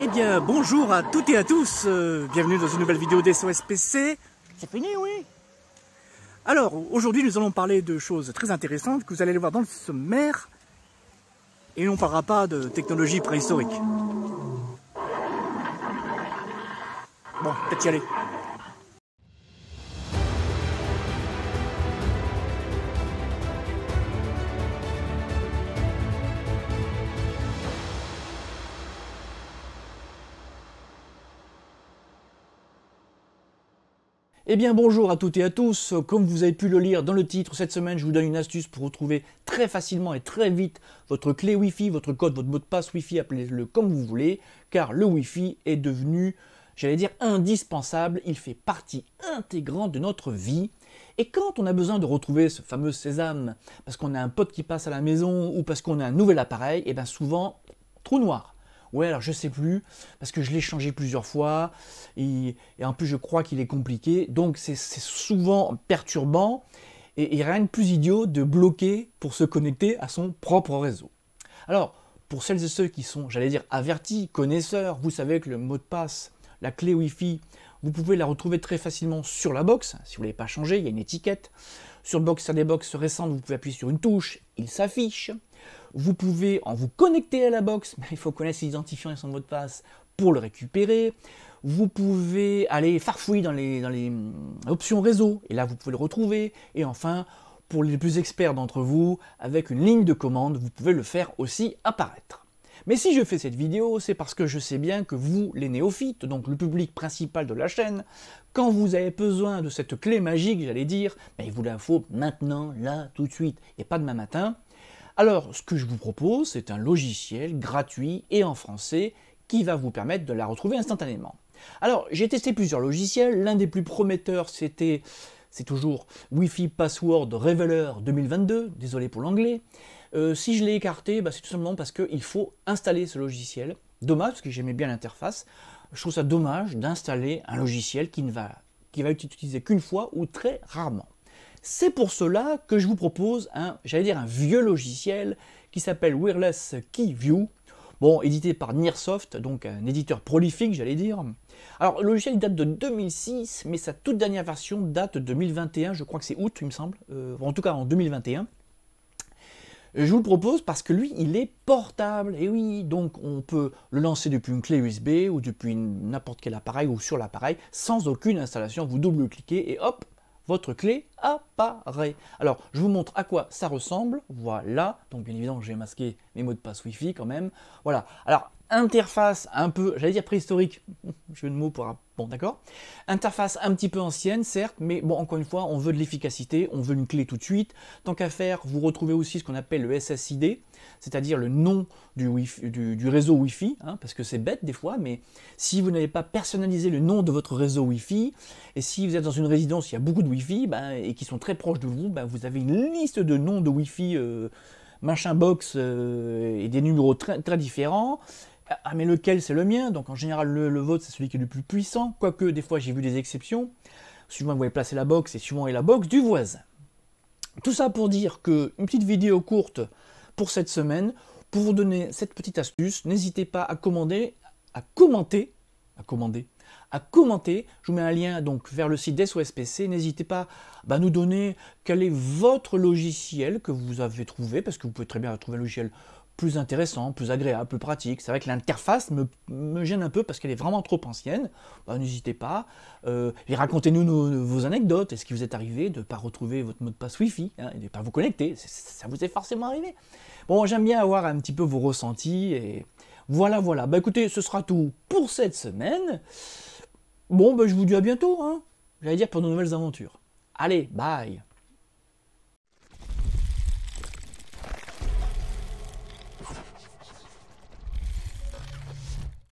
Eh bien, bonjour à toutes et à tous, euh, bienvenue dans une nouvelle vidéo d'SOS PC C'est fini, oui Alors, aujourd'hui, nous allons parler de choses très intéressantes que vous allez voir dans le sommaire, et on ne parlera pas de technologie préhistorique. Bon, peut-être y aller. Eh bien bonjour à toutes et à tous, comme vous avez pu le lire dans le titre, cette semaine je vous donne une astuce pour retrouver très facilement et très vite votre clé Wi-Fi, votre code, votre mot de passe Wi-Fi, appelez-le comme vous voulez, car le Wi-Fi est devenu, j'allais dire, indispensable, il fait partie intégrante de notre vie. Et quand on a besoin de retrouver ce fameux sésame, parce qu'on a un pote qui passe à la maison ou parce qu'on a un nouvel appareil, et eh bien souvent, trou noir. Ouais, alors je sais plus, parce que je l'ai changé plusieurs fois, et, en plus je crois qu'il est compliqué, donc c'est souvent perturbant, et, et rien de plus idiot de bloquer pour se connecter à son propre réseau. Alors, pour celles et ceux qui sont, j'allais dire, avertis, connaisseurs, vous savez que le mot de passe la clé Wi-Fi, vous pouvez la retrouver très facilement sur la box, hein, si vous ne l'avez pas changé, il y a une étiquette. Sur box, sur des box récentes, vous pouvez appuyer sur une touche, il s'affiche. Vous pouvez en vous connecter à la box, mais il faut connaître l'identifiant identifiants et son mot de passe pour le récupérer. Vous pouvez aller farfouiller dans les, dans les hum, options réseau, et là vous pouvez le retrouver. Et enfin, pour les plus experts d'entre vous, avec une ligne de commande, vous pouvez le faire aussi apparaître. Mais si je fais cette vidéo, c'est parce que je sais bien que vous, les néophytes, donc le public principal de la chaîne, quand vous avez besoin de cette clé magique, j'allais dire, il vous la faut maintenant, là, tout de suite, et pas demain matin. Alors, ce que je vous propose, c'est un logiciel gratuit et en français qui va vous permettre de la retrouver instantanément. Alors, j'ai testé plusieurs logiciels. L'un des plus prometteurs, c'était, c'est toujours Wi-Fi Password Reveller 2022. Désolé pour l'anglais. Euh, si je l'ai écarté, bah, c'est tout simplement parce qu'il faut installer ce logiciel. Dommage, parce que j'aimais bien l'interface. Je trouve ça dommage d'installer un logiciel qui ne va, qui va être utilisé qu'une fois ou très rarement. C'est pour cela que je vous propose un, j'allais dire un vieux logiciel qui s'appelle Wireless Key View. Bon, édité par Nearsoft, donc un éditeur prolifique, j'allais dire. Alors, le logiciel date de 2006, mais sa toute dernière version date de 2021, je crois que c'est août, il me semble, euh, en tout cas en 2021. Je vous le propose parce que lui, il est portable. Et oui, donc on peut le lancer depuis une clé USB ou depuis n'importe quel appareil ou sur l'appareil sans aucune installation. Vous double-cliquez et hop, votre clé apparaît. Alors, je vous montre à quoi ça ressemble. Voilà. Donc, bien évidemment, j'ai masqué mes mots de passe Wi-Fi quand même. Voilà. Alors, interface un peu, j'allais dire préhistorique, je veux de mot pour... Bon, d'accord. Interface un petit peu ancienne, certes, mais bon, encore une fois, on veut de l'efficacité, on veut une clé tout de suite. Tant qu'à faire, vous retrouvez aussi ce qu'on appelle le SSID, c'est-à-dire le nom du, du, réseau Wi-Fi, hein, parce que c'est bête des fois, mais si vous n'avez pas personnalisé le nom de votre réseau Wi-Fi, et si vous êtes dans une résidence, il y a beaucoup de Wi-Fi, ben, et qui sont très proches de vous, ben, vous avez une liste de noms de Wi-Fi... Euh, machin box euh, et des numéros très, très différents ah mais lequel c'est le mien Donc en général le, vôtre c'est celui qui est le plus puissant, quoique des fois j'ai vu des exceptions, suivant vous voyez placer la box et suivant est la box du voisin. Tout ça pour dire que une petite vidéo courte pour cette semaine, pour vous donner cette petite astuce, n'hésitez pas à commander, à commenter, à commander, à commenter. Je vous mets un lien donc vers le site d'SOSPC. N'hésitez pas bah, à nous donner quel est votre logiciel que vous avez trouvé, parce que vous pouvez très bien trouver un logiciel plus intéressant, plus agréable, plus pratique. C'est vrai que l'interface me, gêne un peu parce qu'elle est vraiment trop ancienne. Bah, n'hésitez pas. Euh, et racontez-nous vos anecdotes. Est-ce qu'il vous est arrivé de ne pas retrouver votre mot de passe Wi-Fi hein, et de ne pas vous connecter Ça vous est forcément arrivé. Bon, j'aime bien avoir un petit peu vos ressentis. Et voilà, voilà. Bah écoutez, ce sera tout pour cette semaine. Bon, bah, je vous dis à bientôt. Hein. J'allais dire pour nos nouvelles aventures. Allez, bye